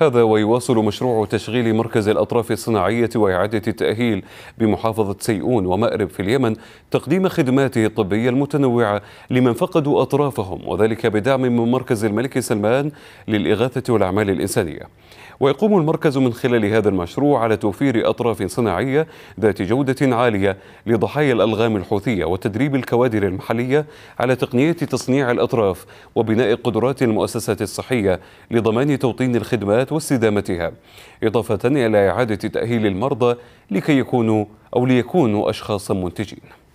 هذا ويواصل مشروع تشغيل مركز الأطراف الصناعية وإعادة التأهيل بمحافظة سيئون ومأرب في اليمن تقديم خدماته الطبية المتنوعة لمن فقدوا أطرافهم وذلك بدعم من مركز الملك سلمان للإغاثة والأعمال الإنسانية ويقوم المركز من خلال هذا المشروع على توفير أطراف صناعية ذات جودة عالية لضحايا الألغام الحوثية وتدريب الكوادر المحلية على تقنية تصنيع الأطراف وبناء قدرات المؤسسات الصحية لضمان توطين الخدمات الحالات واستدامتها إضافة إلى إعادة تأهيل المرضى لكي يكونوا أو ليكونوا أشخاصا منتجين